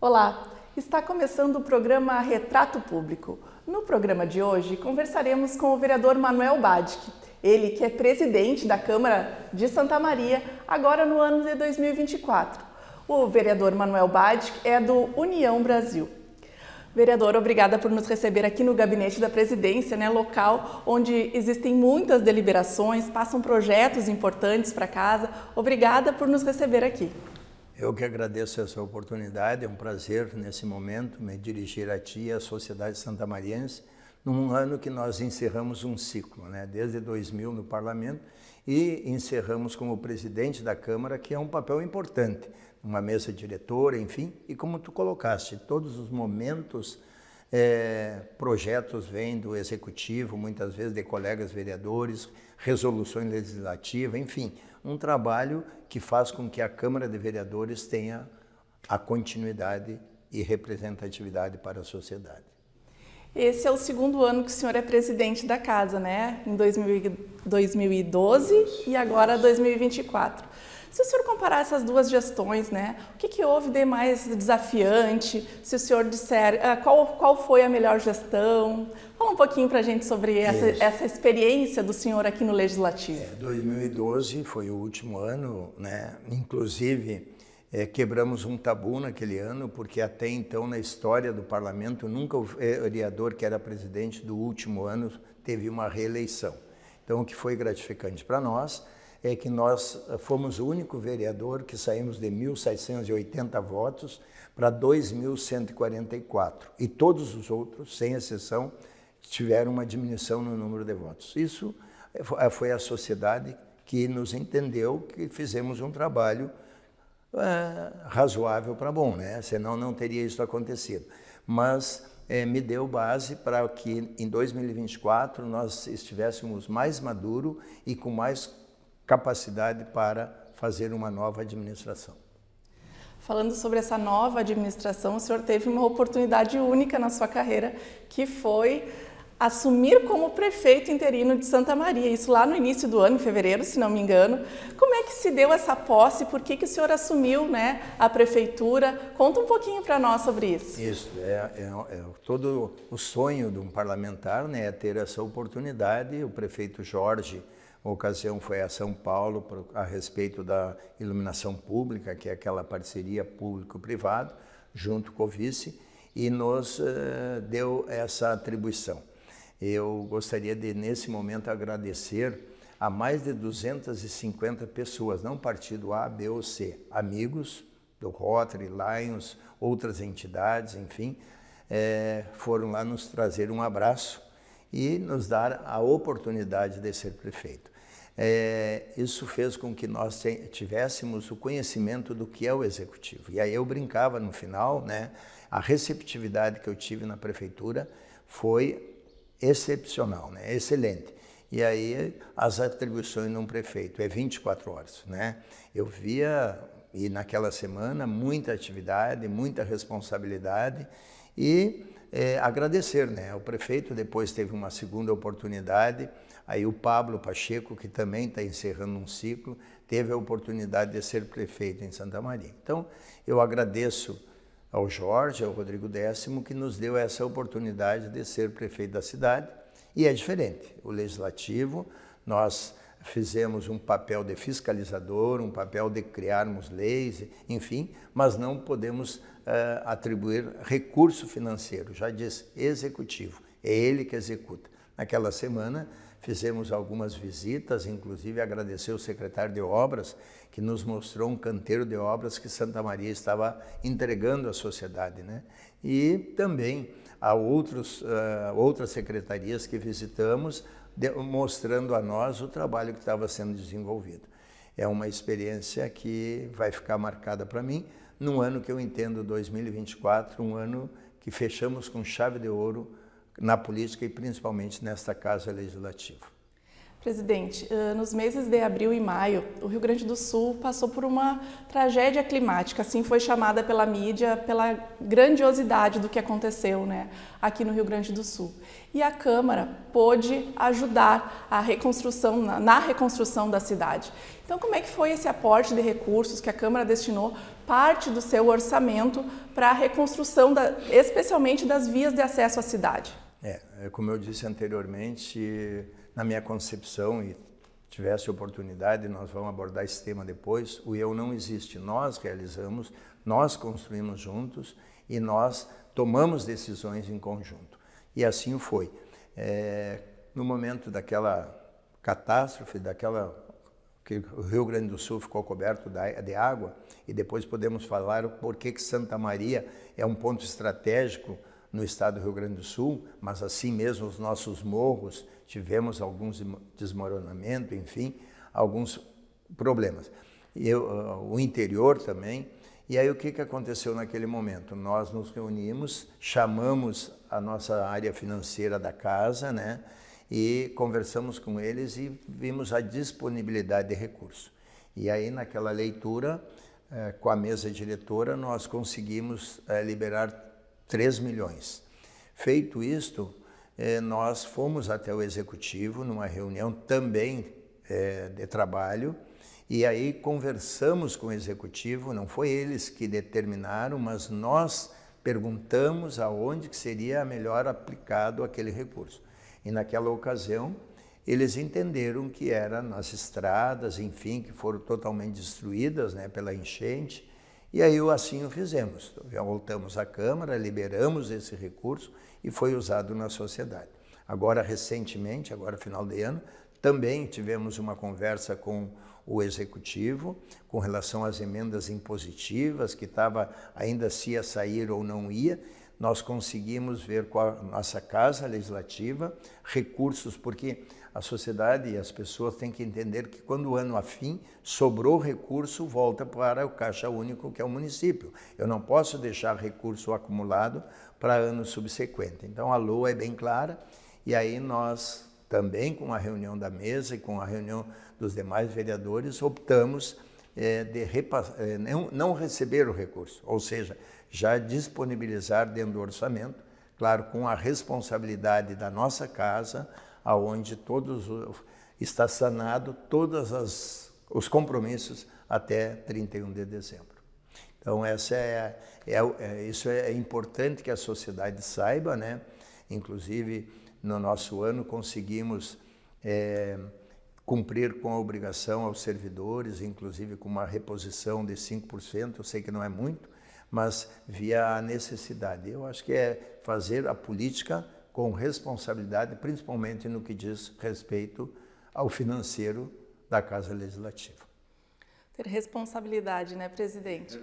Olá, está começando o programa Retrato Público. No programa de hoje, conversaremos com o vereador Manuel Badic, ele que é presidente da Câmara de Santa Maria, agora no ano de 2024. O vereador Manuel Badic é do União Brasil. Vereadora, obrigada por nos receber aqui no gabinete da presidência, né, local onde existem muitas deliberações, passam projetos importantes para casa. Obrigada por nos receber aqui. Eu que agradeço essa oportunidade, é um prazer nesse momento me dirigir a ti e à sociedade santamariense num ano que nós encerramos um ciclo, né? desde 2000 no parlamento e encerramos como presidente da Câmara, que é um papel importante, uma mesa diretora, enfim, e como tu colocaste, todos os momentos é, projetos vêm do executivo, muitas vezes de colegas vereadores, resoluções legislativas, enfim, um trabalho que faz com que a Câmara de Vereadores tenha a continuidade e representatividade para a sociedade. Esse é o segundo ano que o senhor é presidente da casa, né? Em 2012 e agora 2024. Se o senhor comparar essas duas gestões, né, o que, que houve de mais desafiante? Se o senhor disser ah, qual, qual foi a melhor gestão? Fala um pouquinho para a gente sobre essa, essa experiência do senhor aqui no Legislativo. É, 2012 foi o último ano, né? inclusive é, quebramos um tabu naquele ano, porque até então na história do parlamento nunca o vereador que era presidente do último ano teve uma reeleição. Então o que foi gratificante para nós é que nós eh, fomos o único vereador que saímos de 1.780 votos para 2.144. E todos os outros, sem exceção, tiveram uma diminuição no número de votos. Isso eh, eh, foi a sociedade que nos entendeu que fizemos um trabalho é, razoável para bom, né? senão não teria isso acontecido. Mas é, me deu base para que em 2024 nós estivéssemos mais maduro e com mais capacidade para fazer uma nova administração. Falando sobre essa nova administração, o senhor teve uma oportunidade única na sua carreira, que foi assumir como prefeito interino de Santa Maria, isso lá no início do ano, em fevereiro, se não me engano. Como é que se deu essa posse? Por que, que o senhor assumiu né, a prefeitura? Conta um pouquinho para nós sobre isso. Isso, é, é, é, todo o sonho de um parlamentar né, é ter essa oportunidade. O prefeito Jorge ocasião foi a São Paulo a respeito da iluminação pública, que é aquela parceria público-privado, junto com o vice, e nos eh, deu essa atribuição. Eu gostaria de, nesse momento, agradecer a mais de 250 pessoas, não partido A, B ou C, amigos do Rotary, Lions, outras entidades, enfim, é, foram lá nos trazer um abraço e nos dar a oportunidade de ser prefeito é, isso fez com que nós tivéssemos o conhecimento do que é o executivo. E aí eu brincava no final, né? A receptividade que eu tive na prefeitura foi excepcional, né? Excelente. E aí as atribuições de um prefeito é 24 horas, né? Eu via e naquela semana muita atividade, muita responsabilidade e é, agradecer, né? O prefeito depois teve uma segunda oportunidade Aí o Pablo Pacheco, que também está encerrando um ciclo, teve a oportunidade de ser prefeito em Santa Maria. Então, eu agradeço ao Jorge, ao Rodrigo Décimo, que nos deu essa oportunidade de ser prefeito da cidade. E é diferente. O legislativo, nós fizemos um papel de fiscalizador, um papel de criarmos leis, enfim, mas não podemos uh, atribuir recurso financeiro, já diz executivo, é ele que executa. Naquela semana fizemos algumas visitas, inclusive agradecer o secretário de obras que nos mostrou um canteiro de obras que Santa Maria estava entregando à sociedade, né? E também a outros, uh, outras secretarias que visitamos, de, mostrando a nós o trabalho que estava sendo desenvolvido. É uma experiência que vai ficar marcada para mim num ano que eu entendo 2024, um ano que fechamos com chave de ouro na política e principalmente nesta Casa Legislativa. Presidente, eh, nos meses de abril e maio, o Rio Grande do Sul passou por uma tragédia climática, assim foi chamada pela mídia, pela grandiosidade do que aconteceu né, aqui no Rio Grande do Sul. E a Câmara pôde ajudar a reconstrução, na reconstrução da cidade. Então, como é que foi esse aporte de recursos que a Câmara destinou parte do seu orçamento para a reconstrução, da, especialmente das vias de acesso à cidade? É, como eu disse anteriormente, na minha concepção, e tivesse oportunidade, nós vamos abordar esse tema depois, o eu não existe. Nós realizamos, nós construímos juntos e nós tomamos decisões em conjunto. E assim foi. É, no momento daquela catástrofe, daquela que o Rio Grande do Sul ficou coberto de água, e depois podemos falar por que Santa Maria é um ponto estratégico no estado do Rio Grande do Sul, mas assim mesmo os nossos morros tivemos alguns desmoronamento, enfim, alguns problemas. Eu, ah, o interior também. E aí o que, que aconteceu naquele momento? Nós nos reunimos, chamamos a nossa área financeira da casa, né? E conversamos com eles e vimos a disponibilidade de recurso. E aí naquela leitura, eh, com a mesa diretora, nós conseguimos eh, liberar 3 milhões. Feito isto, eh, nós fomos até o executivo numa reunião também eh, de trabalho e aí conversamos com o executivo, não foi eles que determinaram, mas nós perguntamos aonde que seria melhor aplicado aquele recurso. E naquela ocasião, eles entenderam que era nas estradas, enfim, que foram totalmente destruídas né, pela enchente, e aí assim o fizemos. Voltamos à Câmara, liberamos esse recurso e foi usado na sociedade. Agora, recentemente, agora final de ano, também tivemos uma conversa com o executivo com relação às emendas impositivas, que estava ainda se ia sair ou não ia. Nós conseguimos ver com a nossa Casa Legislativa recursos, porque a sociedade e as pessoas têm que entender que quando o ano afim sobrou recurso, volta para o caixa único que é o município. Eu não posso deixar recurso acumulado para ano subsequente. Então a LOA é bem clara e aí nós também com a reunião da mesa e com a reunião dos demais vereadores optamos é, de é, não, não receber o recurso, ou seja, já disponibilizar dentro do orçamento, claro, com a responsabilidade da nossa casa, aonde todos está sanado todas as os compromissos até 31 de dezembro. Então essa é, é, é, isso é, é importante que a sociedade saiba, né? Inclusive no nosso ano conseguimos é, cumprir com a obrigação aos servidores, inclusive com uma reposição de 5%, eu sei que não é muito, mas via a necessidade. Eu acho que é fazer a política com responsabilidade, principalmente no que diz respeito ao financeiro da Casa Legislativa. Ter responsabilidade, né, presidente?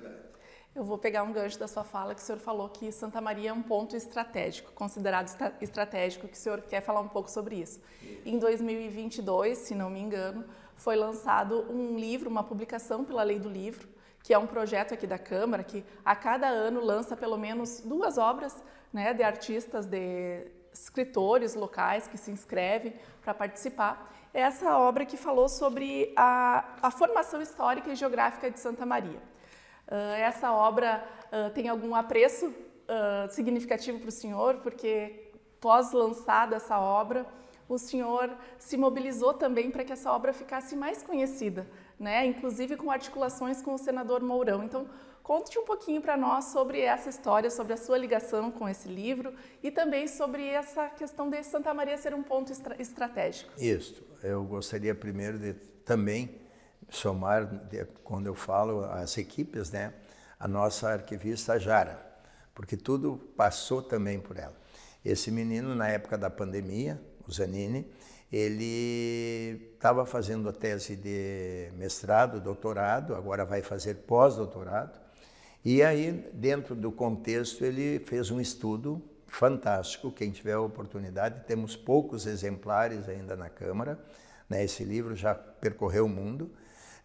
Eu vou pegar um gancho da sua fala que o senhor falou que Santa Maria é um ponto estratégico, considerado estra estratégico, que o senhor quer falar um pouco sobre isso. Em 2022, se não me engano, foi lançado um livro, uma publicação pela Lei do Livro, que é um projeto aqui da Câmara que a cada ano lança pelo menos duas obras né, de artistas de escritores locais que se inscrevem para participar. É essa obra que falou sobre a, a formação histórica e geográfica de Santa Maria. Uh, essa obra uh, tem algum apreço uh, significativo para o senhor, porque pós lançada essa obra, o senhor se mobilizou também para que essa obra ficasse mais conhecida, né? inclusive com articulações com o senador Mourão. Então, Conte um pouquinho para nós sobre essa história, sobre a sua ligação com esse livro e também sobre essa questão de Santa Maria ser um ponto estra estratégico. Isso. Eu gostaria primeiro de também somar, de, quando eu falo as equipes, né, a nossa arquivista Jara, porque tudo passou também por ela. Esse menino, na época da pandemia, o Zanini, ele estava fazendo a tese de mestrado, doutorado, agora vai fazer pós-doutorado, e aí, dentro do contexto, ele fez um estudo fantástico. Quem tiver a oportunidade, temos poucos exemplares ainda na Câmara. Né? Esse livro já percorreu o mundo.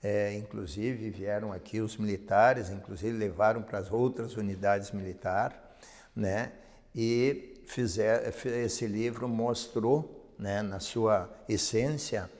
É, inclusive vieram aqui os militares, inclusive levaram para as outras unidades militares, né? E fizer, esse livro mostrou, né, na sua essência,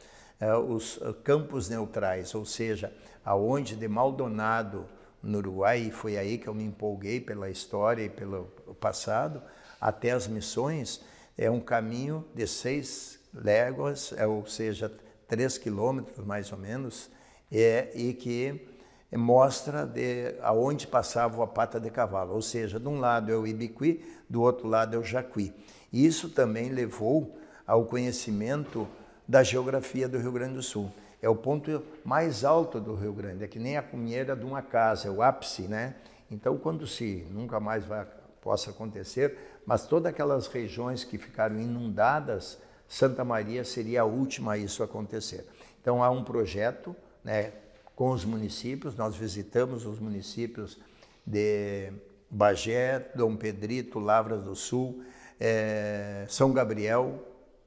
é, os campos neutrais, ou seja, aonde de Maldonado no Uruguai, e foi aí que eu me empolguei pela história e pelo passado, até as missões, é um caminho de seis léguas, é, ou seja, três quilômetros mais ou menos, é, e que mostra de aonde passava a pata de cavalo, ou seja, de um lado é o Ibiqui, do outro lado é o Jacuí. Isso também levou ao conhecimento da geografia do Rio Grande do Sul é o ponto mais alto do Rio Grande, é que nem a cunheira de uma casa, é o ápice, né? Então, quando se nunca mais vai, possa acontecer, mas todas aquelas regiões que ficaram inundadas, Santa Maria seria a última a isso acontecer. Então, há um projeto né, com os municípios, nós visitamos os municípios de Bagé, Dom Pedrito, Lavras do Sul, eh, São Gabriel,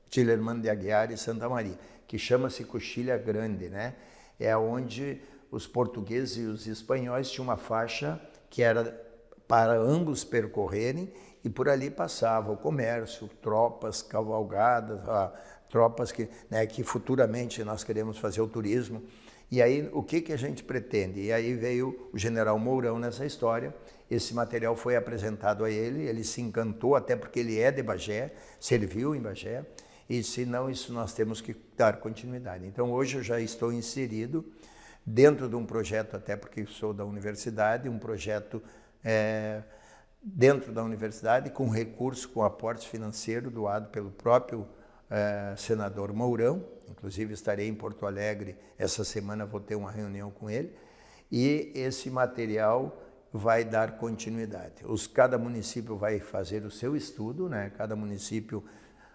Tilerman de Aguiar e Santa Maria que chama-se Coxilha Grande, né? É onde os portugueses e os espanhóis tinham uma faixa que era para ambos percorrerem e por ali passava o comércio, tropas cavalgadas, ah, tropas que, né, que futuramente nós queremos fazer o turismo. E aí, o que, que a gente pretende? E aí veio o general Mourão nessa história. Esse material foi apresentado a ele, ele se encantou, até porque ele é de Bagé, serviu em Bagé e se não, isso nós temos que dar continuidade. Então, hoje eu já estou inserido dentro de um projeto, até porque sou da universidade, um projeto é, dentro da universidade, com recurso, com aporte financeiro doado pelo próprio é, senador Mourão. Inclusive, estarei em Porto Alegre essa semana, vou ter uma reunião com ele. E esse material vai dar continuidade. Os, cada município vai fazer o seu estudo, né? cada município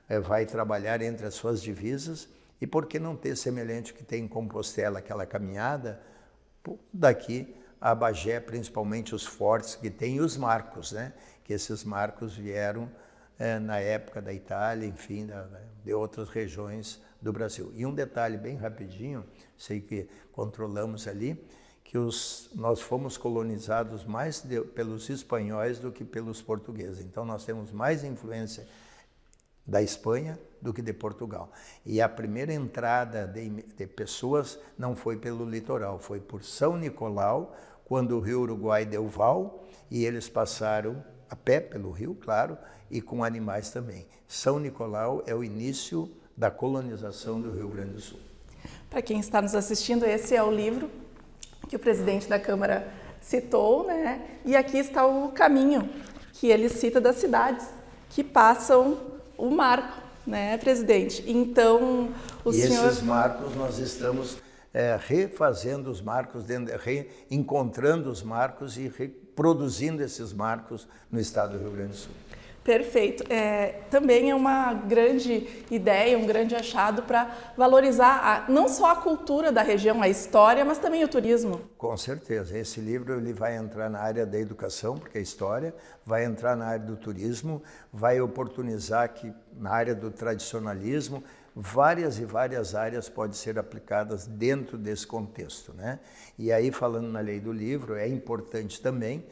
é, vai trabalhar entre as suas divisas e por que não ter semelhante que tem em Compostela aquela caminhada daqui a Bagé, principalmente os fortes que tem e os marcos, né? Que esses marcos vieram é, na época da Itália, enfim, da, de outras regiões do Brasil. E um detalhe bem rapidinho, sei que controlamos ali, que os, nós fomos colonizados mais de, pelos espanhóis do que pelos portugueses. Então nós temos mais influência da Espanha do que de Portugal. E a primeira entrada de, de pessoas não foi pelo litoral, foi por São Nicolau, quando o rio Uruguai deu val e eles passaram a pé pelo rio, claro, e com animais também. São Nicolau é o início da colonização do Rio Grande do Sul. Para quem está nos assistindo, esse é o livro que o presidente da Câmara citou, né? E aqui está o caminho que ele cita das cidades que passam o marco, né, presidente? Então, o e senhor... esses marcos nós estamos é, refazendo os marcos, reencontrando os marcos e reproduzindo esses marcos no estado do Rio Grande do Sul. Perfeito. É, também é uma grande ideia, um grande achado para valorizar a, não só a cultura da região, a história, mas também o turismo. Com certeza. Esse livro ele vai entrar na área da educação, porque é história, vai entrar na área do turismo, vai oportunizar que na área do tradicionalismo várias e várias áreas podem ser aplicadas dentro desse contexto, né? E aí falando na lei do livro é importante também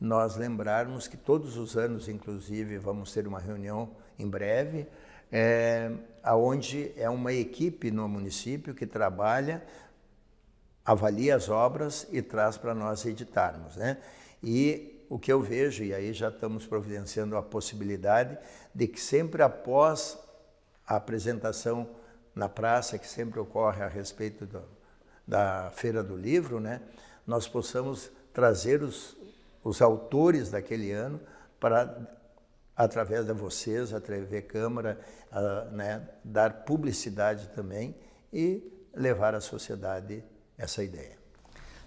nós lembrarmos que todos os anos, inclusive, vamos ter uma reunião em breve, é, aonde é uma equipe no município que trabalha, avalia as obras e traz para nós editarmos. Né? E o que eu vejo, e aí já estamos providenciando a possibilidade de que sempre após a apresentação na praça, que sempre ocorre a respeito do, da Feira do Livro, né, nós possamos trazer os, os autores daquele ano, para, através de vocês, a TV Câmara, a, né, dar publicidade também e levar à sociedade essa ideia.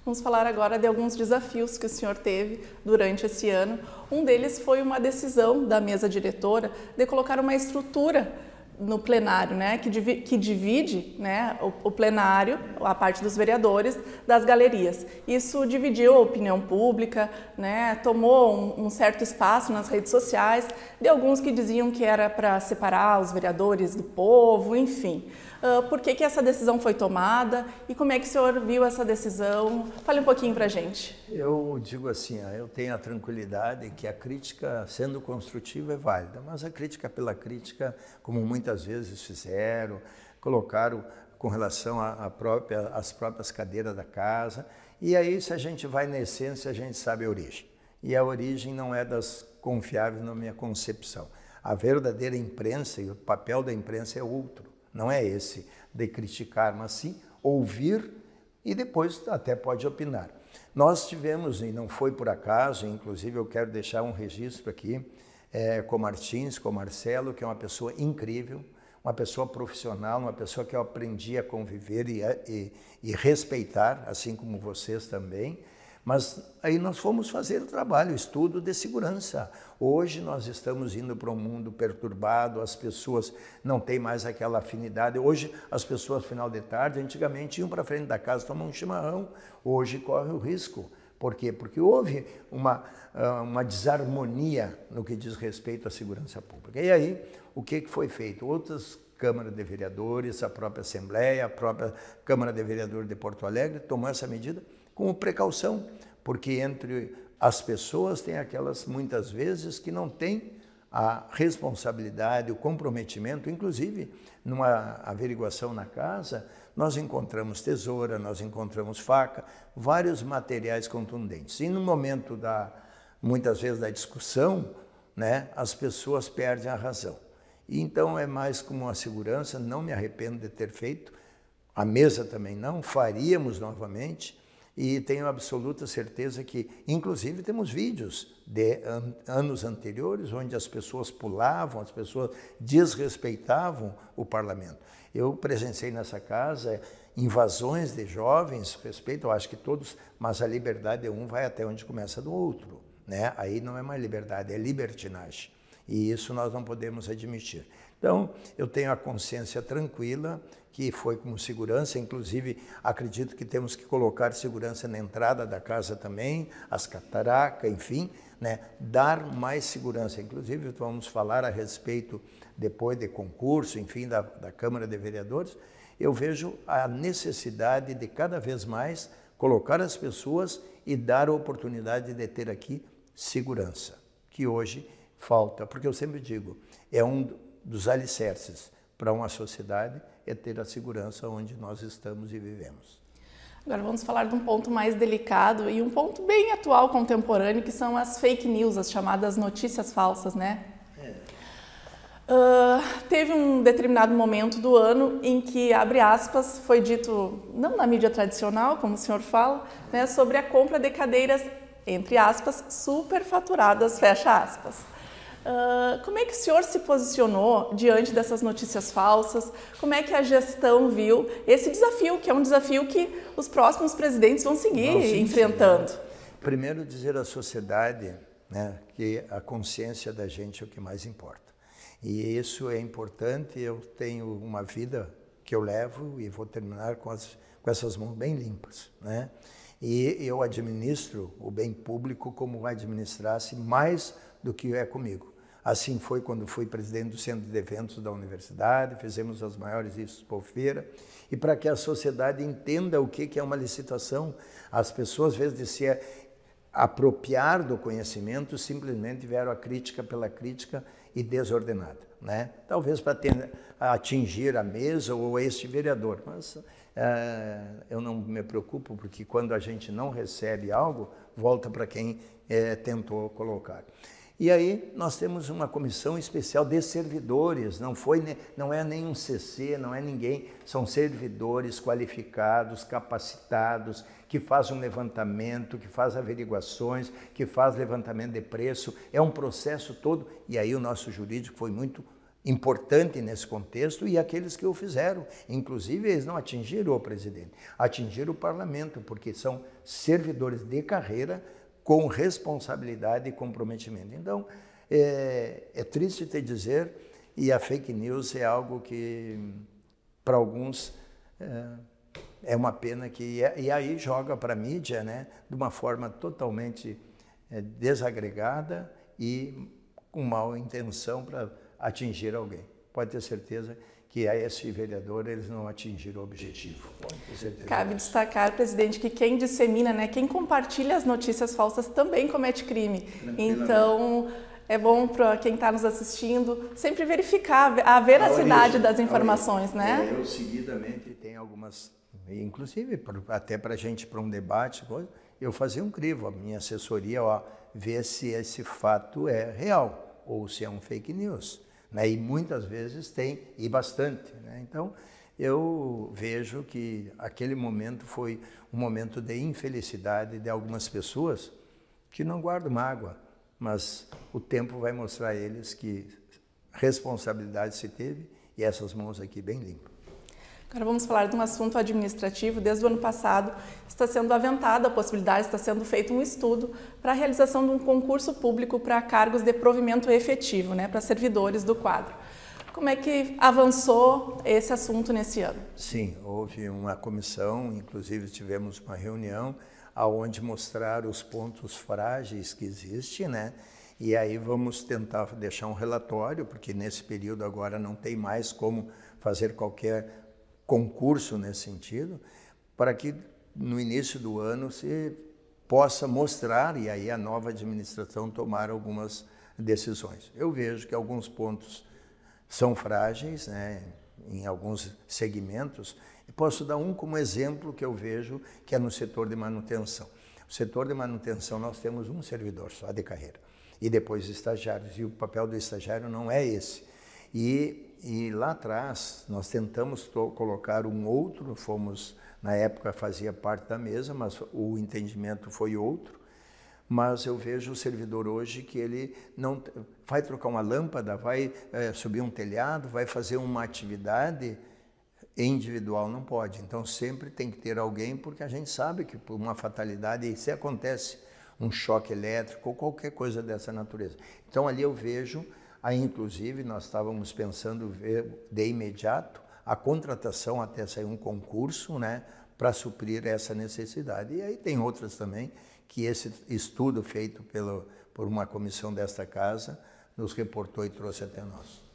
Vamos falar agora de alguns desafios que o senhor teve durante esse ano. Um deles foi uma decisão da mesa diretora de colocar uma estrutura no plenário, né, que, divide, que divide né, o, o, plenário, a parte dos vereadores, das galerias. Isso dividiu a opinião pública, né, tomou um, um certo espaço nas redes sociais, de alguns que diziam que era para separar os vereadores do povo, enfim. Uh, por que, que essa decisão foi tomada e como é que o senhor viu essa decisão? Fale um pouquinho para a gente. Eu digo assim, eu tenho a tranquilidade que a crítica, sendo construtiva, é válida, mas a crítica pela crítica, como muitas vezes fizeram, colocaram com relação às própria, próprias cadeiras da casa, e aí se a gente vai na essência, a gente sabe a origem. E a origem não é das confiáveis na minha concepção. A verdadeira imprensa e o papel da imprensa é outro não é esse de criticar, mas sim ouvir e depois até pode opinar. Nós tivemos, e não foi por acaso, inclusive eu quero deixar um registro aqui, é, com Martins, com Marcelo, que é uma pessoa incrível, uma pessoa profissional, uma pessoa que eu aprendi a conviver e, e, e respeitar, assim como vocês também. Mas aí nós fomos fazer o trabalho, o estudo de segurança. Hoje nós estamos indo para um mundo perturbado, as pessoas não têm mais aquela afinidade. Hoje as pessoas, final de tarde, antigamente iam para frente da casa tomar um chimarrão, hoje corre o risco. Por quê? Porque houve uma, ah, uma desarmonia no que diz respeito à segurança pública. E aí, o que foi feito? Outras Câmara de Vereadores, a própria Assembleia, a própria Câmara de Vereadores de Porto Alegre tomou essa medida com precaução, porque entre as pessoas tem aquelas muitas vezes que não têm a responsabilidade, o comprometimento, inclusive numa averiguação na casa, nós encontramos tesoura, nós encontramos faca, vários materiais contundentes. E no momento da muitas vezes da discussão, né, as pessoas perdem a razão. E então é mais como uma segurança, não me arrependo de ter feito. A mesa também não, faríamos novamente e tenho absoluta certeza que, inclusive, temos vídeos de an anos anteriores onde as pessoas pulavam, as pessoas desrespeitavam o parlamento. Eu presenciei nessa casa invasões de jovens, respeito, eu acho que todos, mas a liberdade de um vai até onde começa do outro. Né? Aí não é mais liberdade, é libertinagem. E isso nós não podemos admitir. Então, eu tenho a consciência tranquila que foi com segurança, inclusive acredito que temos que colocar segurança na entrada da casa também, as cataracas, enfim, né? dar mais segurança. Inclusive vamos falar a respeito depois de concurso, enfim, da, da Câmara de Vereadores. Eu vejo a necessidade de cada vez mais colocar as pessoas e dar a oportunidade de ter aqui segurança, que hoje falta, porque eu sempre digo, é um dos alicerces para uma sociedade é ter a segurança onde nós estamos e vivemos. Agora vamos falar de um ponto mais delicado e um ponto bem atual, contemporâneo, que são as fake news, as chamadas notícias falsas, né? É. Uh, teve um determinado momento do ano em que, abre aspas, foi dito, não na mídia tradicional, como o senhor fala, né, sobre a compra de cadeiras, entre aspas, superfaturadas, fecha aspas. Ah, como é que o senhor se posicionou diante dessas notícias falsas? Como é que a gestão viu esse desafio, que é um desafio que os próximos presidentes vão seguir enfrentando? Primeiro, dizer à sociedade né, que a consciência da gente é o que mais importa. E isso é importante. Eu tenho uma vida que eu levo e vou terminar com, as, com essas mãos bem limpas. Né? E eu administro o bem público como administrasse mais do que é comigo. Assim foi quando fui presidente do Centro de Eventos da Universidade, fizemos as maiores expofeira. E para que a sociedade entenda o que é uma licitação, as pessoas, às vezes, de se apropriar do conhecimento, simplesmente vieram a crítica pela crítica e desordenada. Né? Talvez para atingir a mesa ou este vereador, mas é, eu não me preocupo, porque quando a gente não recebe algo, volta para quem é, tentou colocar. E aí nós temos uma comissão especial de servidores, não, foi, não é nenhum CC, não é ninguém, são servidores qualificados, capacitados, que faz um levantamento, que faz averiguações, que faz levantamento de preço, é um processo todo, e aí o nosso jurídico foi muito importante nesse contexto e aqueles que o fizeram. Inclusive, eles não atingiram o presidente, atingiram o parlamento, porque são servidores de carreira com responsabilidade e comprometimento. Então, é, é triste te dizer, e a fake news é algo que, para alguns, é, é, uma pena que. E aí joga para a mídia né, de uma forma totalmente é, desagregada e com mal intenção para atingir alguém. Pode ter certeza que a esse vereador eles não atingiram o objetivo. Cabe destacar, presidente, que quem dissemina, né, quem compartilha as notícias falsas também comete crime. Então é bom para quem está nos assistindo sempre verificar a veracidade a das informações, né? É, eu seguidamente tem algumas, inclusive até para gente para um debate, eu fazia um crivo, a minha assessoria, ó, ver se esse fato é real ou se é um fake news né? e muitas vezes tem, e bastante. Né? Então, eu vejo que aquele momento foi um momento de infelicidade de algumas pessoas que não guardam mágoa, mas o tempo vai mostrar a eles que responsabilidade se teve e essas mãos aqui bem limpas. Agora vamos falar de um assunto administrativo. Desde o ano passado está sendo aventada a possibilidade, está sendo feito um estudo para a realização de um concurso público para cargos de provimento efetivo, né, para servidores do quadro. Como é que avançou esse assunto nesse ano? Sim, houve uma comissão, inclusive tivemos uma reunião aonde mostrar os pontos frágeis que existem, né? E aí vamos tentar deixar um relatório, porque nesse período agora não tem mais como fazer qualquer concurso nesse sentido, para que no início do ano se possa mostrar e aí a nova administração tomar algumas decisões. Eu vejo que alguns pontos são frágeis, né, em alguns segmentos, e posso dar um como exemplo que eu vejo, que é no setor de manutenção. O setor de manutenção nós temos um servidor só de carreira e depois estagiários, e o papel do estagiário não é esse. E e lá atrás nós tentamos colocar um outro, fomos na época fazia parte da mesa, mas o entendimento foi outro. Mas eu vejo o servidor hoje que ele não vai trocar uma lâmpada, vai é, subir um telhado, vai fazer uma atividade individual, não pode. Então sempre tem que ter alguém, porque a gente sabe que por uma fatalidade se acontece um choque elétrico ou qualquer coisa dessa natureza. Então ali eu vejo Aí, inclusive, nós estávamos pensando ver de imediato a contratação até sair um concurso, né, para suprir essa necessidade. E aí tem outras também que esse estudo feito pelo, por uma comissão desta casa nos reportou e trouxe até nós.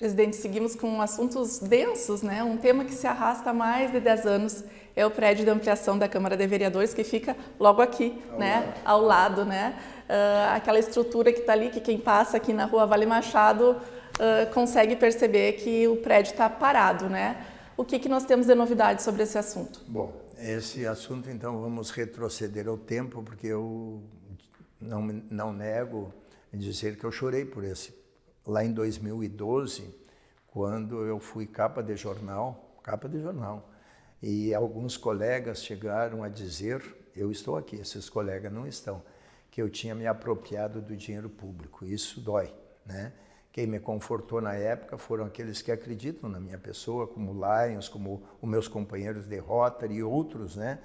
Presidente, seguimos com assuntos densos, né? Um tema que se arrasta há mais de 10 anos é o prédio de ampliação da Câmara de Vereadores, que fica logo aqui, ao né? Lado. Ao lado, né? Uh, aquela estrutura que está ali, que quem passa aqui na rua Vale Machado uh, consegue perceber que o prédio está parado, né? O que, que nós temos de novidade sobre esse assunto? Bom, esse assunto, então, vamos retroceder ao tempo, porque eu não, não nego dizer que eu chorei por esse lá em 2012, quando eu fui capa de jornal, capa de jornal, e alguns colegas chegaram a dizer, eu estou aqui, esses colegas não estão, que eu tinha me apropriado do dinheiro público. Isso dói, né? Quem me confortou na época foram aqueles que acreditam na minha pessoa, como Lions, como os meus companheiros de Rotary e outros, né?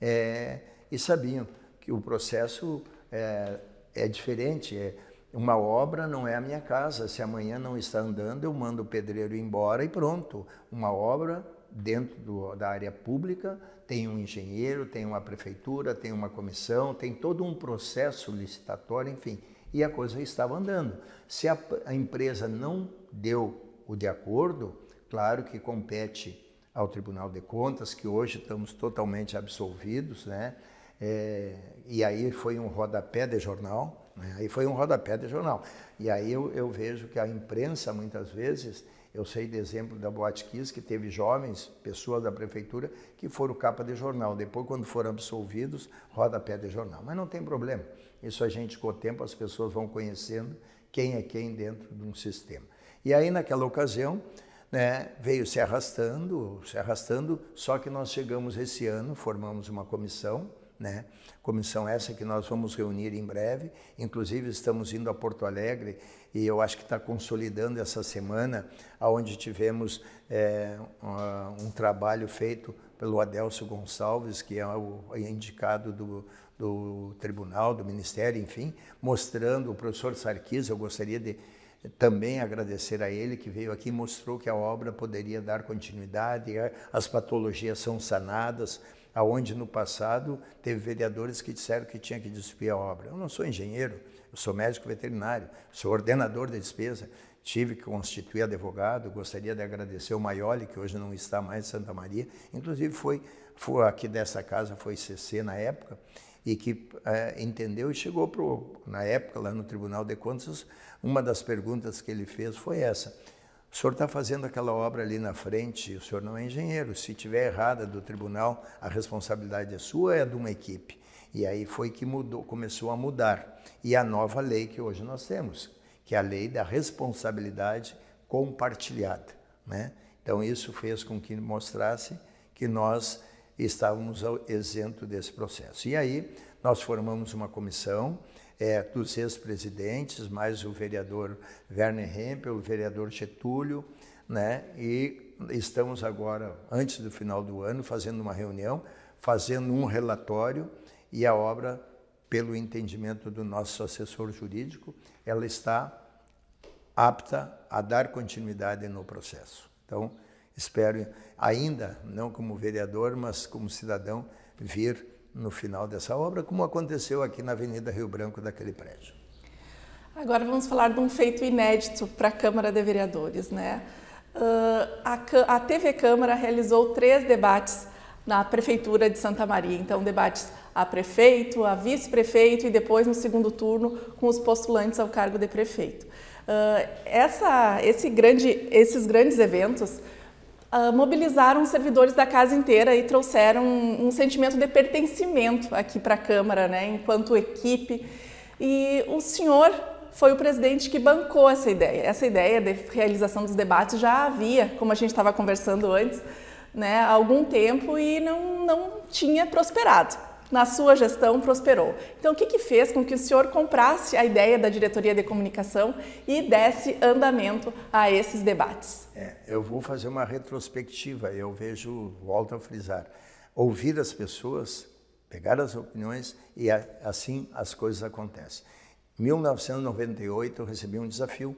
É, e sabiam que o processo é, é diferente, é, uma obra não é a minha casa. Se amanhã não está andando, eu mando o pedreiro embora e pronto. Uma obra dentro do, da área pública tem um engenheiro, tem uma prefeitura, tem uma comissão, tem todo um processo licitatório, enfim. E a coisa estava andando. Se a, a empresa não deu o de acordo, claro que compete ao Tribunal de Contas, que hoje estamos totalmente absolvidos, né? É, e aí foi um rodapé de jornal, né? Aí foi um rodapé de jornal. E aí eu, eu vejo que a imprensa, muitas vezes, eu sei de exemplo da Boate Kiss, que teve jovens, pessoas da prefeitura, que foram capa de jornal. Depois, quando foram absolvidos, rodapé de jornal. Mas não tem problema. Isso a gente, com o tempo, as pessoas vão conhecendo quem é quem dentro de um sistema. E aí, naquela ocasião, né, veio se arrastando, se arrastando, só que nós chegamos esse ano, formamos uma comissão, né? Comissão essa que nós vamos reunir em breve, inclusive estamos indo a Porto Alegre e eu acho que está consolidando essa semana, aonde tivemos é, um trabalho feito pelo Adelso Gonçalves, que é o é indicado do, do tribunal, do ministério, enfim, mostrando o professor Sarquis, eu gostaria de também agradecer a ele que veio aqui e mostrou que a obra poderia dar continuidade, é, as patologias são sanadas, aonde no passado teve vereadores que disseram que tinha que despir a obra. Eu não sou engenheiro, eu sou médico veterinário, sou ordenador da despesa, tive que constituir advogado, gostaria de agradecer o Maioli, que hoje não está mais em Santa Maria, inclusive foi, foi aqui dessa casa, foi CC na época, e que é, entendeu e chegou, pro, na época, lá no Tribunal de Contas, uma das perguntas que ele fez foi essa, o senhor está fazendo aquela obra ali na frente, o senhor não é engenheiro. Se tiver errada do tribunal, a responsabilidade é sua é de uma equipe. E aí foi que mudou, começou a mudar. E a nova lei que hoje nós temos, que é a lei da responsabilidade compartilhada. Né? Então isso fez com que mostrasse que nós estávamos isento desse processo. E aí nós formamos uma comissão é, dos ex-presidentes, mais o vereador Werner Hempel, o vereador Getúlio, né? e estamos agora, antes do final do ano, fazendo uma reunião, fazendo um relatório e a obra, pelo entendimento do nosso assessor jurídico, ela está apta a dar continuidade no processo. Então, espero ainda, não como vereador, mas como cidadão, vir no final dessa obra, como aconteceu aqui na Avenida Rio Branco daquele prédio. Agora vamos falar de um feito inédito para a Câmara de Vereadores, né? Uh, a, a TV Câmara realizou três debates na Prefeitura de Santa Maria. Então, debates a prefeito, a vice-prefeito e depois, no segundo turno, com os postulantes ao cargo de prefeito. Uh, essa, esse grande, esses grandes eventos Uh, mobilizaram os servidores da casa inteira e trouxeram um, um sentimento de pertencimento aqui para a Câmara, né, enquanto equipe. E o senhor foi o presidente que bancou essa ideia. Essa ideia de realização dos debates já havia, como a gente estava conversando antes, né, há algum tempo e não, não tinha prosperado na sua gestão prosperou. Então, o que, que fez com que o senhor comprasse a ideia da diretoria de comunicação e desse andamento a esses debates? É, eu vou fazer uma retrospectiva, eu vejo, volto a frisar, ouvir as pessoas, pegar as opiniões e assim as coisas acontecem. Em 1998, eu recebi um desafio,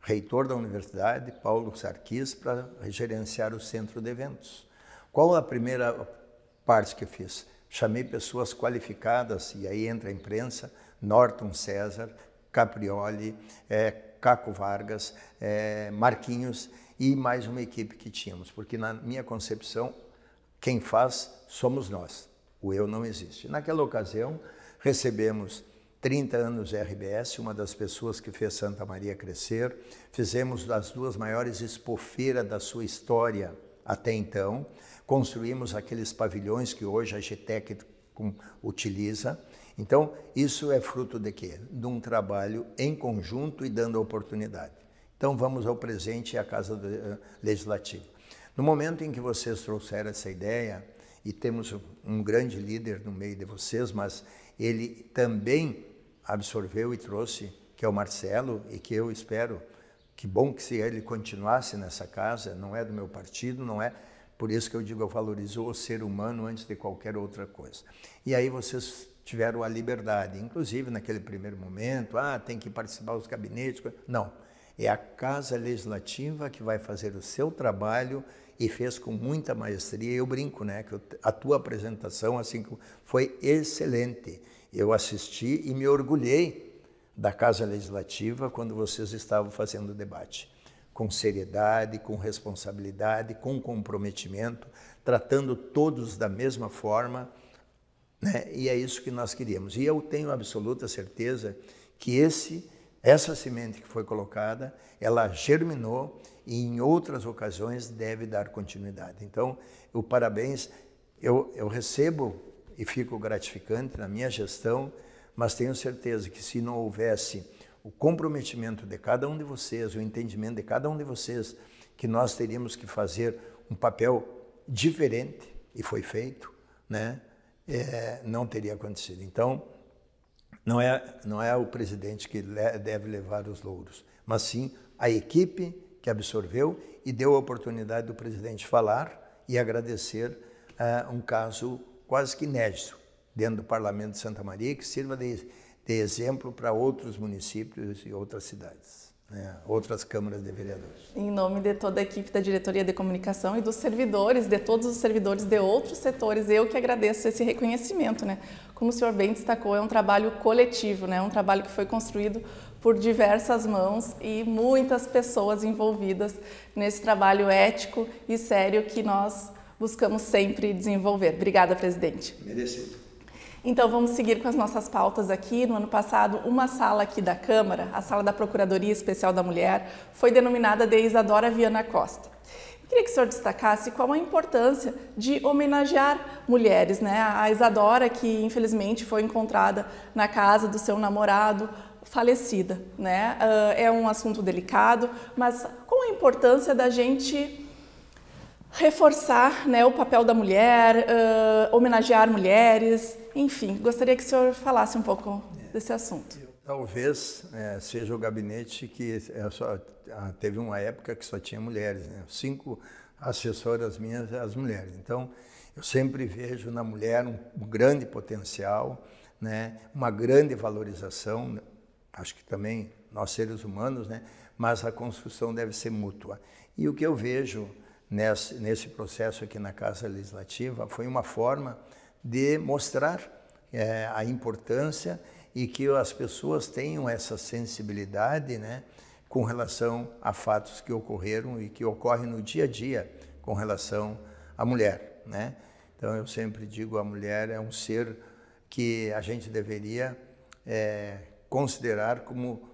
reitor da universidade, Paulo Sarkis, para gerenciar o centro de eventos. Qual a primeira parte que eu fiz? chamei pessoas qualificadas, e aí entra a imprensa, Norton César, Caprioli, é, Caco Vargas, é, Marquinhos e mais uma equipe que tínhamos, porque na minha concepção, quem faz somos nós, o eu não existe. Naquela ocasião, recebemos 30 anos RBS, uma das pessoas que fez Santa Maria crescer, fizemos as duas maiores expofeiras da sua história, até então. Construímos aqueles pavilhões que hoje a GTEC utiliza. Então, isso é fruto de quê? De um trabalho em conjunto e dando oportunidade. Então, vamos ao presente e à Casa eh, Legislativa. No momento em que vocês trouxeram essa ideia, e temos um grande líder no meio de vocês, mas ele também absorveu e trouxe, que é o Marcelo, e que eu espero que bom que se ele continuasse nessa casa, não é do meu partido, não é. Por isso que eu digo, eu valorizo o ser humano antes de qualquer outra coisa. E aí vocês tiveram a liberdade, inclusive naquele primeiro momento, ah, tem que participar dos gabinetes. Não, é a Casa Legislativa que vai fazer o seu trabalho e fez com muita maestria. Eu brinco, né, que a tua apresentação assim foi excelente. Eu assisti e me orgulhei da Casa Legislativa quando vocês estavam fazendo o debate. Com seriedade, com responsabilidade, com comprometimento, tratando todos da mesma forma, né? e é isso que nós queríamos. E eu tenho absoluta certeza que esse, essa semente que foi colocada, ela germinou e em outras ocasiões deve dar continuidade. Então, o parabéns, eu, eu recebo e fico gratificante na minha gestão mas tenho certeza que se não houvesse o comprometimento de cada um de vocês, o entendimento de cada um de vocês, que nós teríamos que fazer um papel diferente, e foi feito, né? É, não teria acontecido. Então, não é, não é o presidente que deve levar os louros, mas sim a equipe que absorveu e deu a oportunidade do presidente falar e agradecer uh, um caso quase que inédito, dentro do Parlamento de Santa Maria que sirva de, de exemplo para outros municípios e outras cidades. Né? outras câmaras de vereadores. Em nome de toda a equipe da diretoria de comunicação e dos servidores, de todos os servidores de outros setores, eu que agradeço esse reconhecimento, né? Como o senhor bem destacou, é um trabalho coletivo, né? É um trabalho que foi construído por diversas mãos e muitas pessoas envolvidas nesse trabalho ético e sério que nós buscamos sempre desenvolver. Obrigada, presidente. Merecido. Então vamos seguir com as nossas pautas aqui. No ano passado, uma sala aqui da Câmara, a sala da Procuradoria Especial da Mulher, foi denominada de Isadora Viana Costa. Eu queria que o senhor destacasse qual a importância de homenagear mulheres, né? A Isadora que infelizmente foi encontrada na casa do seu namorado falecida, né? Ah, é um assunto delicado, mas qual a importância da gente reforçar né, o papel da mulher, uh, homenagear mulheres, enfim, gostaria que o senhor falasse um pouco é, desse assunto. talvez é, seja o gabinete que é, só, ah, teve uma época que só tinha mulheres, né? cinco assessoras minhas as mulheres. Então, eu sempre vejo na mulher um, um grande potencial, né? uma grande valorização, acho que também nós seres humanos, né? mas a construção deve ser mútua. E o que eu vejo nesse, nesse processo aqui na Casa Legislativa foi uma forma de mostrar é, a importância e que as pessoas tenham essa sensibilidade né, com relação a fatos que ocorreram e que ocorrem no dia a dia com relação à mulher. Né? Então eu sempre digo a mulher é um ser que a gente deveria é, considerar como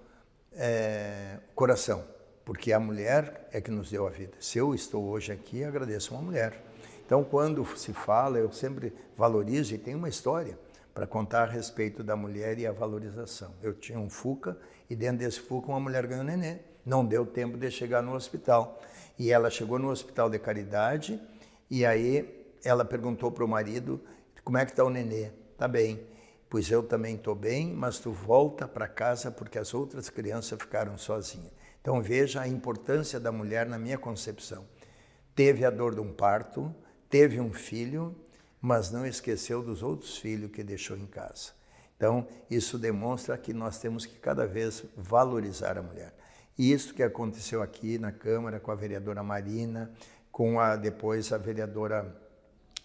é, coração porque a mulher é que nos deu a vida. Se eu estou hoje aqui, agradeço a uma mulher. Então, quando se fala, eu sempre valorizo e tem uma história para contar a respeito da mulher e a valorização. Eu tinha um Fuca e dentro desse Fuca uma mulher ganhou neném. Não deu tempo de chegar no hospital. E ela chegou no hospital de caridade e aí ela perguntou para o marido como é que está o nenê. Está bem. Pois eu também estou bem, mas tu volta para casa porque as outras crianças ficaram sozinhas. Então veja a importância da mulher na minha concepção. Teve a dor de um parto, teve um filho, mas não esqueceu dos outros filhos que deixou em casa. Então, isso demonstra que nós temos que cada vez valorizar a mulher. E isso que aconteceu aqui na Câmara com a vereadora Marina, com a depois a vereadora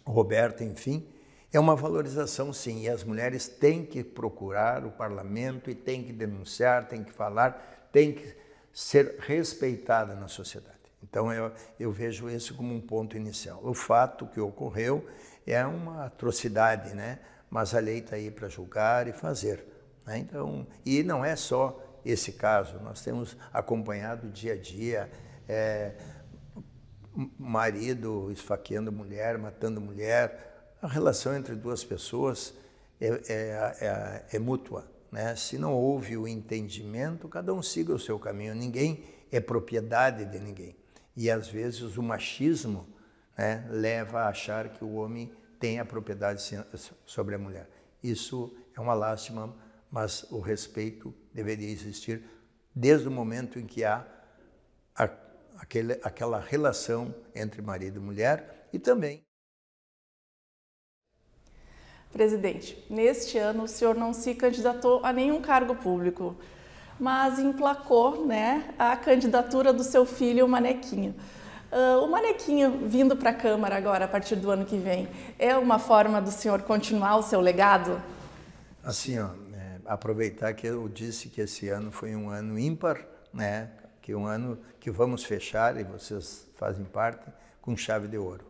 Roberta, enfim, é uma valorização sim, e as mulheres têm que procurar o parlamento e têm que denunciar, têm que falar, têm que ser respeitada na sociedade. Então eu, eu vejo isso como um ponto inicial. O fato que ocorreu é uma atrocidade, né? mas a lei está aí para julgar e fazer. Né? Então, e não é só esse caso, nós temos acompanhado dia a dia é, marido esfaqueando mulher, matando mulher. A relação entre duas pessoas é, é, é, é mútua. Né? Se não houve o entendimento, cada um siga o seu caminho. Ninguém é propriedade de ninguém. E às vezes o machismo né, leva a achar que o homem tem a propriedade sobre a mulher. Isso é uma lástima, mas o respeito deveria existir desde o momento em que há aquele, aquela relação entre marido e mulher e também Presidente, neste ano o senhor não se candidatou a nenhum cargo público, mas emplacou né, a candidatura do seu filho, o Manequinho. Uh, o Manequinho vindo para a Câmara agora, a partir do ano que vem, é uma forma do senhor continuar o seu legado? Assim, ó, é, aproveitar que eu disse que esse ano foi um ano ímpar, né, que é um ano que vamos fechar, e vocês fazem parte, com chave de ouro.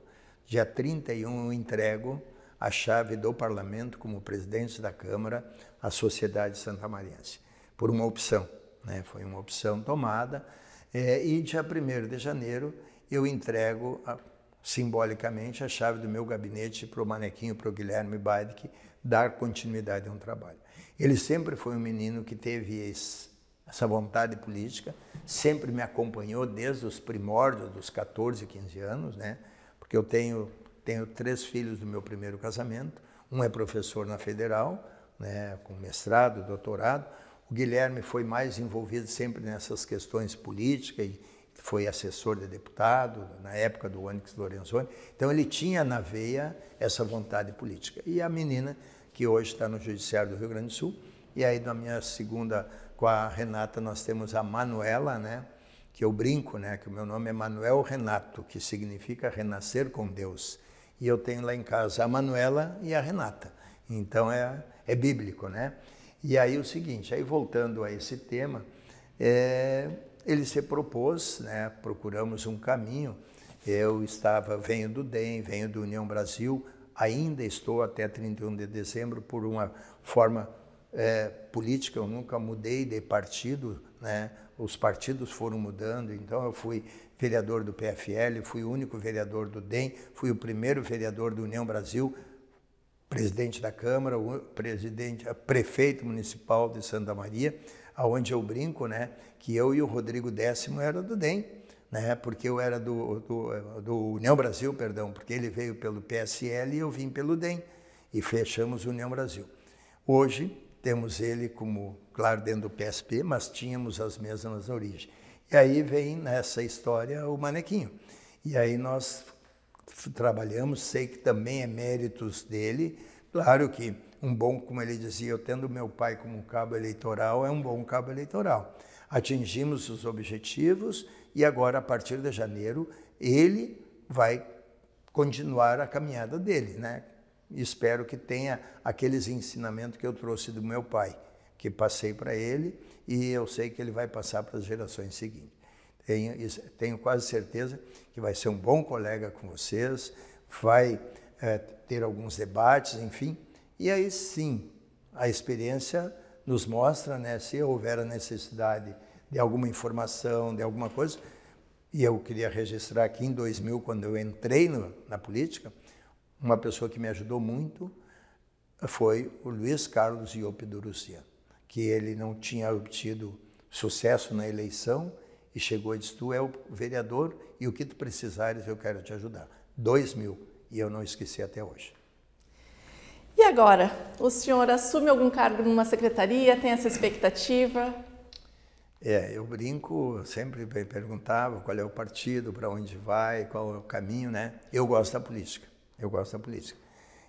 Dia 31 eu entrego a chave do parlamento como presidente da Câmara à sociedade Mariense, por uma opção. Né? Foi uma opção tomada. É, e dia 1 de janeiro eu entrego a, simbolicamente a chave do meu gabinete para o manequinho, para o Guilherme Baidke, dar continuidade a um trabalho. Ele sempre foi um menino que teve esse, essa vontade política, sempre me acompanhou desde os primórdios dos 14, 15 anos, né? porque eu tenho tenho três filhos do meu primeiro casamento. Um é professor na Federal, né, com mestrado, doutorado. O Guilherme foi mais envolvido sempre nessas questões políticas e foi assessor de deputado na época do Onyx Lorenzoni. Então ele tinha na veia essa vontade política. E a menina que hoje está no judiciário do Rio Grande do Sul. E aí na minha segunda com a Renata nós temos a Manuela, né? Que eu brinco, né? Que o meu nome é Manuel Renato, que significa renascer com Deus. E eu tenho lá em casa a Manuela e a Renata. Então é, é bíblico, né? E aí o seguinte, aí voltando a esse tema, é, ele se propôs, né, procuramos um caminho. Eu estava, venho do DEM, venho do União Brasil, ainda estou até 31 de dezembro por uma forma é, política, eu nunca mudei de partido, né? os partidos foram mudando, então eu fui vereador do PFL, fui o único vereador do DEM, fui o primeiro vereador do União Brasil, presidente da Câmara, o presidente, prefeito municipal de Santa Maria, aonde eu brinco, né, que eu e o Rodrigo Décimo era do DEM, né, porque eu era do, do, do União Brasil, perdão, porque ele veio pelo PSL e eu vim pelo DEM e fechamos o União Brasil. Hoje temos ele como, claro, dentro do PSP, mas tínhamos as mesmas origens. E aí vem nessa história o manequinho. E aí nós trabalhamos, sei que também é méritos dele. Claro que um bom, como ele dizia, eu tendo meu pai como cabo eleitoral, é um bom cabo eleitoral. Atingimos os objetivos e agora, a partir de janeiro, ele vai continuar a caminhada dele, né? Espero que tenha aqueles ensinamentos que eu trouxe do meu pai, que passei para ele e eu sei que ele vai passar para as gerações seguintes. Tenho, tenho quase certeza que vai ser um bom colega com vocês, vai é, ter alguns debates, enfim. E aí sim, a experiência nos mostra, né, se houver a necessidade de alguma informação, de alguma coisa, e eu queria registrar aqui em 2000, quando eu entrei no, na política, uma pessoa que me ajudou muito foi o Luiz Carlos Iope Durucian que ele não tinha obtido sucesso na eleição e chegou e disse: Tu é o vereador e o que tu precisares eu quero te ajudar. Dois mil. E eu não esqueci até hoje. E agora? O senhor assume algum cargo numa secretaria? Tem essa expectativa? É, eu brinco, sempre me perguntava qual é o partido, para onde vai, qual é o caminho, né? Eu gosto da política. Eu gosto da política.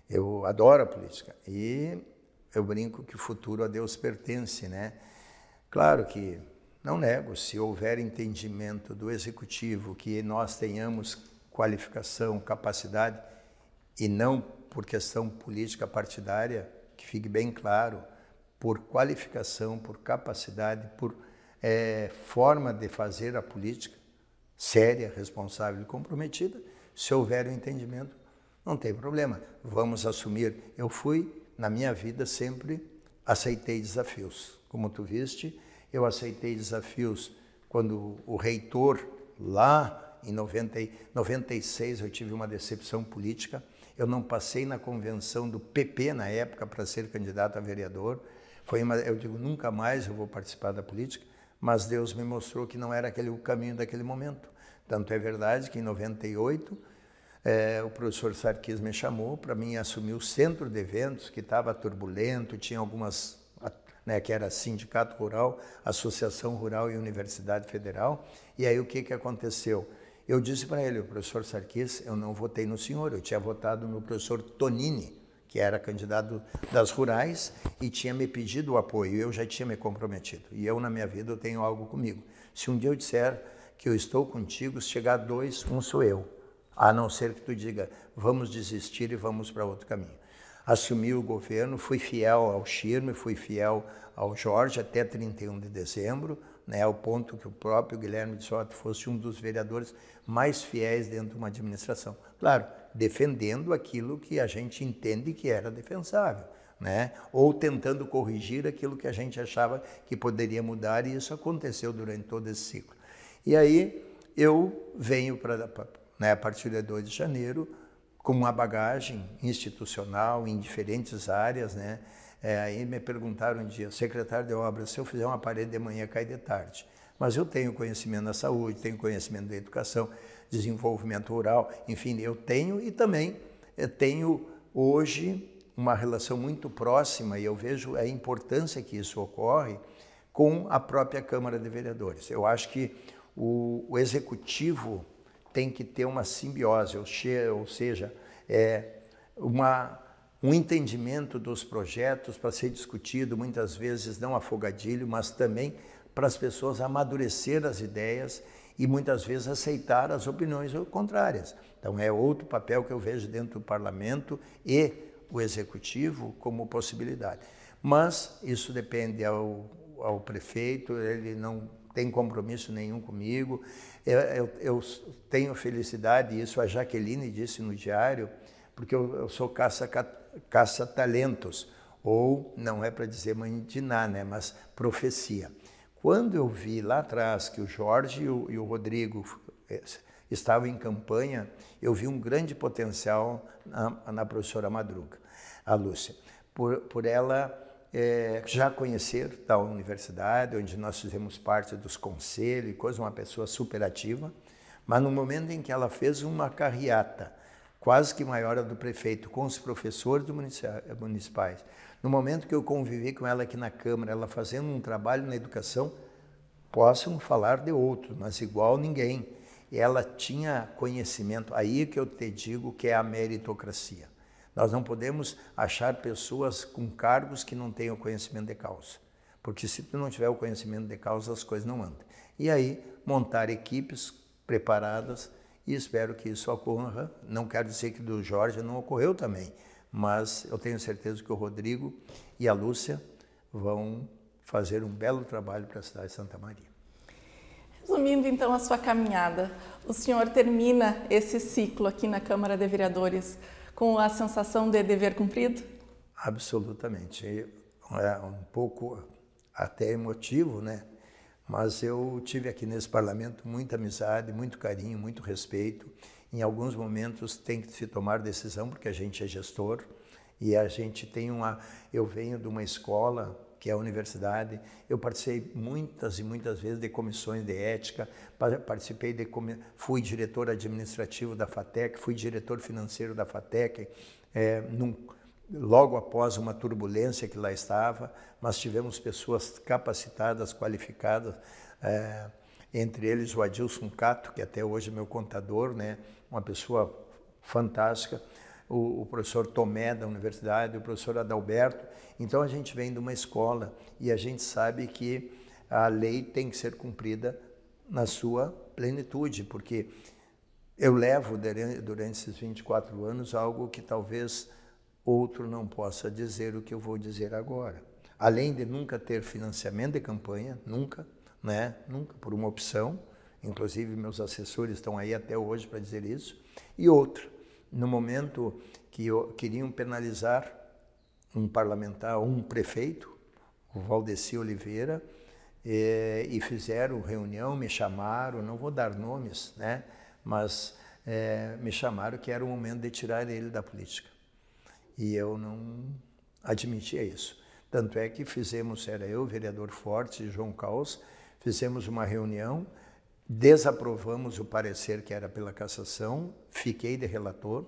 Eu adoro a política. E eu brinco que o futuro a Deus pertence, né? Claro que não nego, se houver entendimento do executivo que nós tenhamos qualificação, capacidade e não por questão política partidária, que fique bem claro, por qualificação, por capacidade, por é, forma de fazer a política séria, responsável e comprometida, se houver o um entendimento, não tem problema. Vamos assumir. Eu fui na minha vida sempre aceitei desafios. Como tu viste, eu aceitei desafios quando o reitor lá em 90, 96 eu tive uma decepção política. Eu não passei na convenção do PP na época para ser candidato a vereador. Foi uma, eu digo nunca mais eu vou participar da política, mas Deus me mostrou que não era aquele o caminho daquele momento. Tanto é verdade que em 98 é, o professor Sarquis me chamou para mim assumir o centro de eventos, que estava turbulento, tinha algumas, né, que era Sindicato Rural, Associação Rural e Universidade Federal. E aí o que, que aconteceu? Eu disse para ele, professor Sarquis, eu não votei no senhor, eu tinha votado no professor Tonini, que era candidato das rurais e tinha me pedido o apoio, eu já tinha me comprometido. E eu, na minha vida, eu tenho algo comigo. Se um dia eu disser que eu estou contigo, se chegar dois, um sou eu a não ser que tu diga, vamos desistir e vamos para outro caminho. Assumi o governo, fui fiel ao Chirme, fui fiel ao Jorge até 31 de dezembro, né, ao ponto que o próprio Guilherme de Soto fosse um dos vereadores mais fiéis dentro de uma administração. Claro, defendendo aquilo que a gente entende que era defensável. Né? ou tentando corrigir aquilo que a gente achava que poderia mudar, e isso aconteceu durante todo esse ciclo. E aí eu venho para né, a partir de 2 de janeiro, com uma bagagem institucional em diferentes áreas. Né? É, aí me perguntaram um dia, secretário de obras, se eu fizer uma parede de manhã, cai de tarde. Mas eu tenho conhecimento da saúde, tenho conhecimento da educação, desenvolvimento rural, enfim, eu tenho e também eh, tenho hoje uma relação muito próxima, e eu vejo a importância que isso ocorre, com a própria Câmara de Vereadores. Eu acho que o, o executivo tem que ter uma simbiose, ou seja, é uma, um entendimento dos projetos para ser discutido, muitas vezes não afogadilho, mas também para as pessoas amadurecer as ideias e muitas vezes aceitar as opiniões contrárias. Então é outro papel que eu vejo dentro do parlamento e o executivo como possibilidade. Mas isso depende ao, ao prefeito, ele não tem compromisso nenhum comigo. Eu, eu, eu tenho felicidade, isso a Jaqueline disse no diário, porque eu, eu sou caça-talentos, caça ou não é para dizer mandinar, né, mas profecia. Quando eu vi lá atrás que o Jorge e o, e o Rodrigo eh, estavam em campanha, eu vi um grande potencial na, na professora Madruga, a Lúcia, por, por ela é, já conhecer da universidade, onde nós fizemos parte dos conselhos e coisa, uma pessoa superativa, mas no momento em que ela fez uma carreata, quase que maior a do prefeito, com os professores municipais, no momento que eu convivi com ela aqui na Câmara, ela fazendo um trabalho na educação, possam falar de outro, mas igual ninguém. Ela tinha conhecimento, aí que eu te digo que é a meritocracia. Nós não podemos achar pessoas com cargos que não tenham conhecimento de causa, porque se tu não tiver o conhecimento de causa, as coisas não andam. E aí, montar equipes preparadas e espero que isso ocorra. Não quero dizer que do Jorge não ocorreu também, mas eu tenho certeza que o Rodrigo e a Lúcia vão fazer um belo trabalho para a cidade de Santa Maria. Resumindo então a sua caminhada, o senhor termina esse ciclo aqui na Câmara de Vereadores com a sensação de dever cumprido? Absolutamente. É um pouco até emotivo, né? Mas eu tive aqui nesse parlamento muita amizade, muito carinho, muito respeito. Em alguns momentos tem que se tomar decisão, porque a gente é gestor e a gente tem uma. Eu venho de uma escola que é a universidade. Eu participei muitas e muitas vezes de comissões de ética, participei de fui diretor administrativo da FATEC, fui diretor financeiro da FATEC, é, num, logo após uma turbulência que lá estava, mas tivemos pessoas capacitadas, qualificadas, é, entre eles o Adilson Cato, que é até hoje é meu contador, né, uma pessoa fantástica o, o, professor Tomé da universidade, o professor Adalberto. Então a gente vem de uma escola e a gente sabe que a lei tem que ser cumprida na sua plenitude, porque eu levo durante esses 24 anos algo que talvez outro não possa dizer o que eu vou dizer agora. Além de nunca ter financiamento de campanha, nunca, né? Nunca por uma opção, inclusive meus assessores estão aí até hoje para dizer isso. E outro, no momento que queriam penalizar um parlamentar, um prefeito, o Valdeci Oliveira, eh, e fizeram reunião, me chamaram, não vou dar nomes, né? mas eh, me chamaram que era o momento de tirar ele da política. E eu não admitia isso. Tanto é que fizemos, era eu, vereador Fortes e João Caos, fizemos uma reunião Desaprovamos o parecer que era pela cassação, fiquei de relator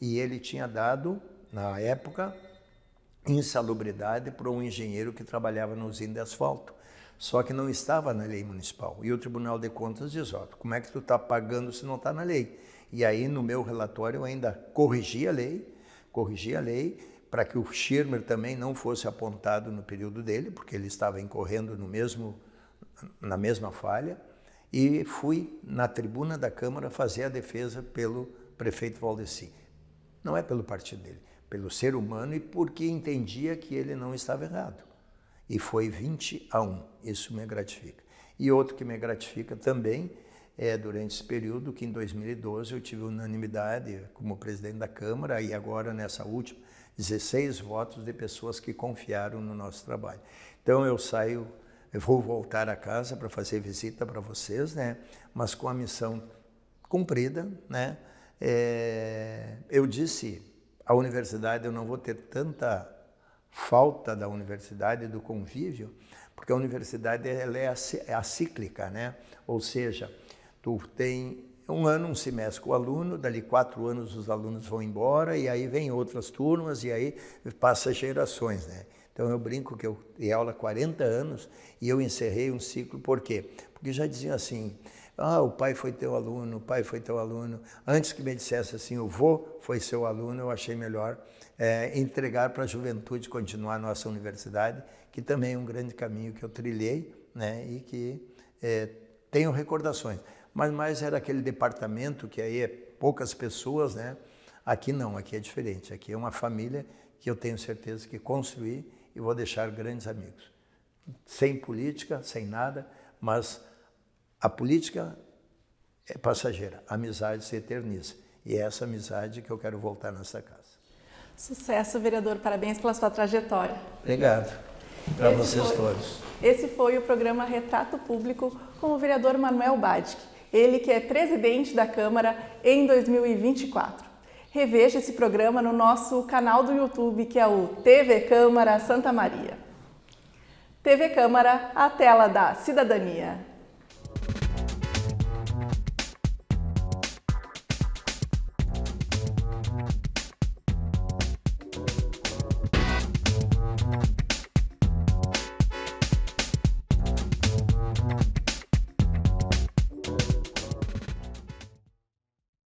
e ele tinha dado, na época, insalubridade para um engenheiro que trabalhava na usina de asfalto. Só que não estava na lei municipal. E o Tribunal de Contas diz: ó, como é que tu está pagando se não está na lei? E aí, no meu relatório, eu ainda corrigi a lei, corrigi a lei para que o Schirmer também não fosse apontado no período dele, porque ele estava incorrendo no mesmo, na mesma falha e fui na tribuna da Câmara fazer a defesa pelo prefeito Valdeci. Não é pelo partido dele, pelo ser humano e porque entendia que ele não estava errado. E foi 20 a 1, isso me gratifica. E outro que me gratifica também é durante esse período que em 2012 eu tive unanimidade como presidente da Câmara e agora nessa última 16 votos de pessoas que confiaram no nosso trabalho. Então eu saio eu vou voltar a casa para fazer visita para vocês, né? Mas com a missão cumprida, né? É, eu disse à universidade eu não vou ter tanta falta da universidade do convívio, porque a universidade ela é, é acíclica, né? Ou seja, tu tem um ano, um semestre com o aluno, dali quatro anos os alunos vão embora e aí vem outras turmas e aí passa gerações, né? Então eu brinco que eu dei aula há 40 anos e eu encerrei um ciclo, por quê? Porque já diziam assim, ah, o pai foi teu aluno, o pai foi teu aluno. Antes que me dissesse assim, o vô foi seu aluno, eu achei melhor é, entregar para a juventude continuar a nossa universidade, que também é um grande caminho que eu trilhei né, e que é, tenho recordações. Mas mais era aquele departamento que aí é poucas pessoas, né? Aqui não, aqui é diferente. Aqui é uma família que eu tenho certeza que construí e vou deixar grandes amigos. Sem política, sem nada, mas a política é passageira, a amizade se eterniza. E é essa amizade que eu quero voltar nessa casa. Sucesso, vereador. Parabéns pela sua trajetória. Obrigado. Para vocês foi, todos. Esse foi o programa Retrato Público com o vereador Manuel Badic, ele que é presidente da Câmara em 2024 reveja esse programa no nosso canal do YouTube, que é o TV Câmara Santa Maria. TV Câmara, a tela da cidadania.